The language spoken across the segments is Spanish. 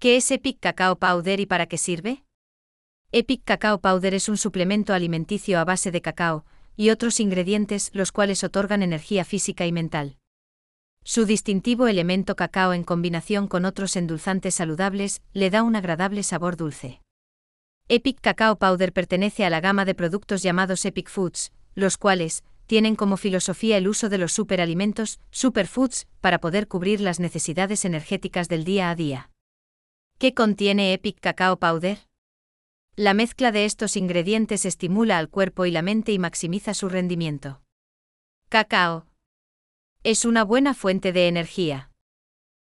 ¿Qué es Epic Cacao Powder y para qué sirve? Epic Cacao Powder es un suplemento alimenticio a base de cacao y otros ingredientes los cuales otorgan energía física y mental. Su distintivo elemento cacao en combinación con otros endulzantes saludables le da un agradable sabor dulce. Epic Cacao Powder pertenece a la gama de productos llamados Epic Foods, los cuales tienen como filosofía el uso de los superalimentos, superfoods, para poder cubrir las necesidades energéticas del día a día. ¿Qué contiene Epic Cacao Powder? La mezcla de estos ingredientes estimula al cuerpo y la mente y maximiza su rendimiento. Cacao. Es una buena fuente de energía.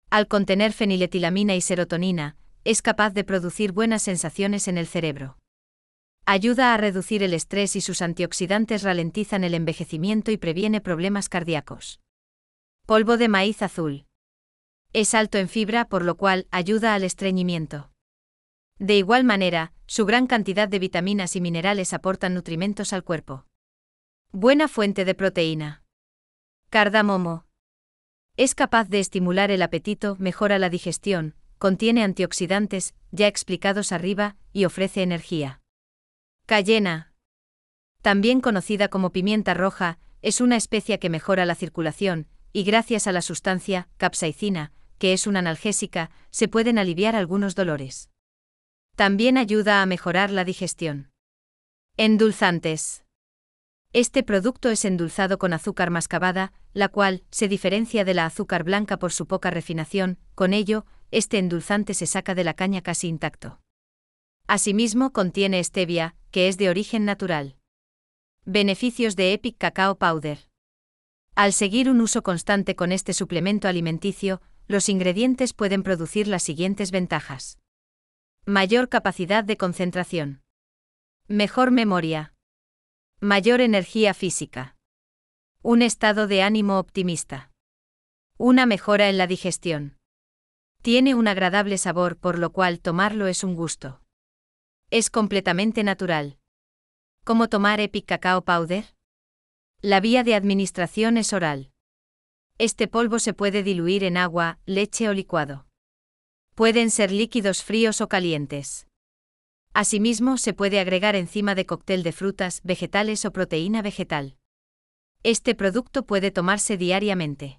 Al contener feniletilamina y serotonina, es capaz de producir buenas sensaciones en el cerebro. Ayuda a reducir el estrés y sus antioxidantes ralentizan el envejecimiento y previene problemas cardíacos. Polvo de maíz azul. Es alto en fibra por lo cual ayuda al estreñimiento. De igual manera, su gran cantidad de vitaminas y minerales aportan nutrimentos al cuerpo. Buena fuente de proteína. Cardamomo. Es capaz de estimular el apetito, mejora la digestión, contiene antioxidantes, ya explicados arriba, y ofrece energía. Cayena. También conocida como pimienta roja, es una especie que mejora la circulación, y gracias a la sustancia, capsaicina, que es una analgésica, se pueden aliviar algunos dolores. También ayuda a mejorar la digestión. Endulzantes. Este producto es endulzado con azúcar mascabada, la cual se diferencia de la azúcar blanca por su poca refinación, con ello, este endulzante se saca de la caña casi intacto. Asimismo contiene stevia, que es de origen natural. Beneficios de Epic Cacao Powder. Al seguir un uso constante con este suplemento alimenticio, los ingredientes pueden producir las siguientes ventajas. Mayor capacidad de concentración. Mejor memoria. Mayor energía física. Un estado de ánimo optimista. Una mejora en la digestión. Tiene un agradable sabor por lo cual tomarlo es un gusto. Es completamente natural. ¿Cómo tomar Epic Cacao Powder? La vía de administración es oral. Este polvo se puede diluir en agua, leche o licuado. Pueden ser líquidos fríos o calientes. Asimismo, se puede agregar encima de cóctel de frutas, vegetales o proteína vegetal. Este producto puede tomarse diariamente.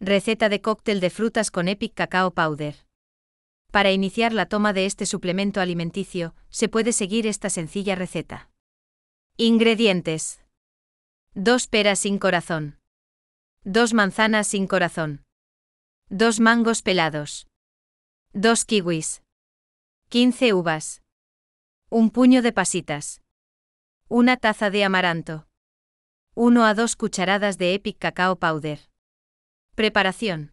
Receta de cóctel de frutas con Epic Cacao Powder. Para iniciar la toma de este suplemento alimenticio, se puede seguir esta sencilla receta. Ingredientes. Dos peras sin corazón. Dos manzanas sin corazón. Dos mangos pelados. Dos kiwis. 15 uvas. Un puño de pasitas. Una taza de amaranto. uno a dos cucharadas de Epic Cacao Powder. Preparación.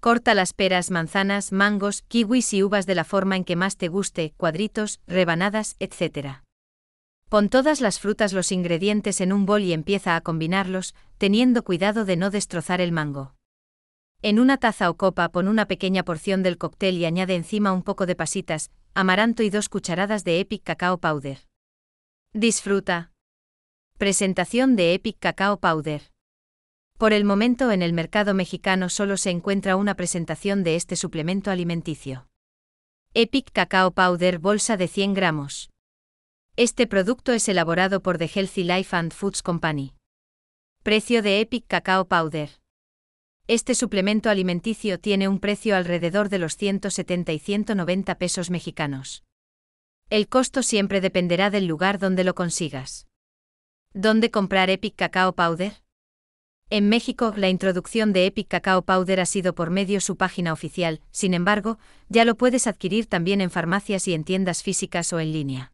Corta las peras, manzanas, mangos, kiwis y uvas de la forma en que más te guste, cuadritos, rebanadas, etc. Pon todas las frutas los ingredientes en un bol y empieza a combinarlos, teniendo cuidado de no destrozar el mango. En una taza o copa pon una pequeña porción del cóctel y añade encima un poco de pasitas, amaranto y dos cucharadas de Epic Cacao Powder. Disfruta. Presentación de Epic Cacao Powder. Por el momento en el mercado mexicano solo se encuentra una presentación de este suplemento alimenticio. Epic Cacao Powder bolsa de 100 gramos. Este producto es elaborado por The Healthy Life and Foods Company. Precio de Epic Cacao Powder. Este suplemento alimenticio tiene un precio alrededor de los 170 y 190 pesos mexicanos. El costo siempre dependerá del lugar donde lo consigas. ¿Dónde comprar Epic Cacao Powder? En México, la introducción de Epic Cacao Powder ha sido por medio su página oficial, sin embargo, ya lo puedes adquirir también en farmacias y en tiendas físicas o en línea.